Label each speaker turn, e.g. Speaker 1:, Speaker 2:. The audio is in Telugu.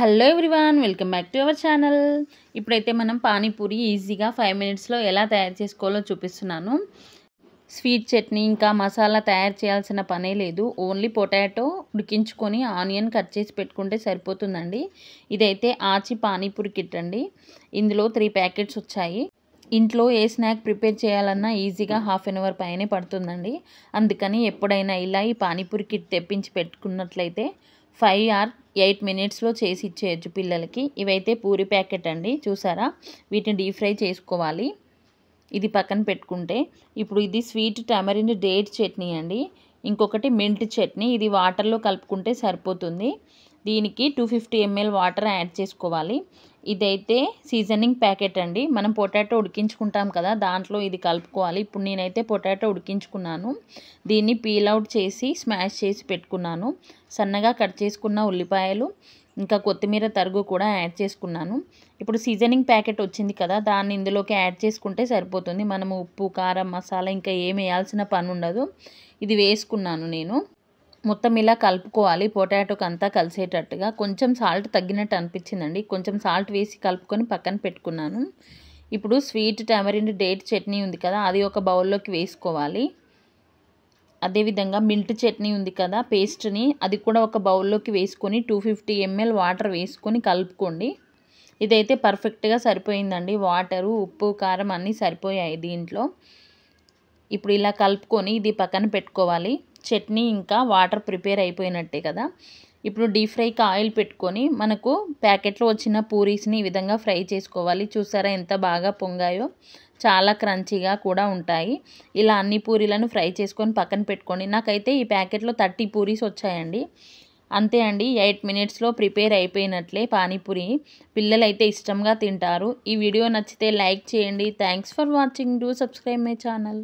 Speaker 1: hello everyone welcome back to our channel ఇప్పుడైతే మనం పానీపూరి ఈజీగా ఫైవ్ మినిట్స్లో ఎలా తయారు చేసుకోవాలో చూపిస్తున్నాను స్వీట్ చట్నీ ఇంకా మసాలా తయారు చేయాల్సిన పనే లేదు ఓన్లీ పొటాటో ఉడికించుకొని ఆనియన్ కట్ చేసి పెట్టుకుంటే సరిపోతుందండి ఇదైతే ఆచి పానీపూరి కిట్ అండి ఇందులో త్రీ ప్యాకెట్స్ వచ్చాయి ఇంట్లో ఏ స్నాక్ ప్రిపేర్ చేయాలన్నా ఈజీగా హాఫ్ అన్ అవర్ పైనే పడుతుందండి అందుకని ఎప్పుడైనా ఇలా ఈ పానీపూరి కిట్ తెప్పించి పెట్టుకున్నట్లయితే ఫైవ్ ఆర్ ఎయిట్ మినిట్స్లో చేసి ఇచ్చేయచ్చు పిల్లలకి ఇవైతే పూరి ప్యాకెట్ అండి చూసారా వీటిని డీప్ ఫ్రై చేసుకోవాలి ఇది పక్కన పెట్టుకుంటే ఇప్పుడు ఇది స్వీట్ టమరిన్ డేట్ చట్నీ అండి ఇంకొకటి మింట్ చట్నీ ఇది వాటర్లో కలుపుకుంటే సరిపోతుంది దీనికి two fifty ML water add చేసుకోవాలి ఇదైతే సీజనింగ్ ప్యాకెట్ అండి మనం పొటాటో ఉడికించుకుంటాం కదా దాంట్లో ఇది కలుపుకోవాలి ఇప్పుడు నేనైతే పొటాటో ఉడికించుకున్నాను దీన్ని పీల్ అవుట్ చేసి స్మాష్ చేసి పెట్టుకున్నాను సన్నగా కట్ చేసుకున్న ఉల్లిపాయలు ఇంకా కొత్తిమీర తరుగు కూడా యాడ్ చేసుకున్నాను ఇప్పుడు సీజనింగ్ ప్యాకెట్ వచ్చింది కదా దాన్ని ఇందులోకి యాడ్ చేసుకుంటే సరిపోతుంది మనము ఉప్పు కారం మసాలా ఇంకా ఏమి వేయాల్సిన పని ఉండదు ఇది వేసుకున్నాను నేను మొత్తం ఇలా కలుపుకోవాలి పొటాటోకి అంతా కలిసేటట్టుగా కొంచెం సాల్ట్ తగ్గినట్టు అనిపించిందండి కొంచెం సాల్ట్ వేసి కలుపుకొని పక్కన పెట్టుకున్నాను ఇప్పుడు స్వీట్ టమరిండ్ డేట్ చట్నీ ఉంది కదా అది ఒక బౌల్లోకి వేసుకోవాలి అదేవిధంగా మిల్ట్ చట్నీ ఉంది కదా పేస్ట్ని అది కూడా ఒక బౌల్లోకి వేసుకొని టూ ఫిఫ్టీ ఎంఎల్ వాటర్ వేసుకొని కలుపుకోండి ఇదైతే పర్ఫెక్ట్గా సరిపోయిందండి వాటరు ఉప్పు కారం అన్నీ సరిపోయాయి దీంట్లో ఇప్పుడు ఇలా కలుపుకొని ఇది పక్కన పెట్టుకోవాలి చట్నీ ఇంకా వాటర్ ప్రిపేర్ అయిపోయినట్టే కదా ఇప్పుడు డీప్ ఫ్రైకి ఆయిల్ పెట్టుకొని మనకు ప్యాకెట్లో వచ్చిన పూరీస్ని ఈ విధంగా ఫ్రై చేసుకోవాలి చూసారా ఎంత బాగా పొంగాయో చాలా క్రంచీగా కూడా ఉంటాయి ఇలా అన్ని పూరీలను ఫ్రై చేసుకొని పక్కన పెట్టుకోండి నాకైతే ఈ ప్యాకెట్లో థర్టీ పూరీస్ వచ్చాయండి అంతే అండి ఎయిట్ మినిట్స్లో ప్రిపేర్ అయిపోయినట్లే పానీపూరి పిల్లలైతే ఇష్టంగా తింటారు ఈ వీడియో నచ్చితే లైక్ చేయండి thanks for watching do subscribe my channel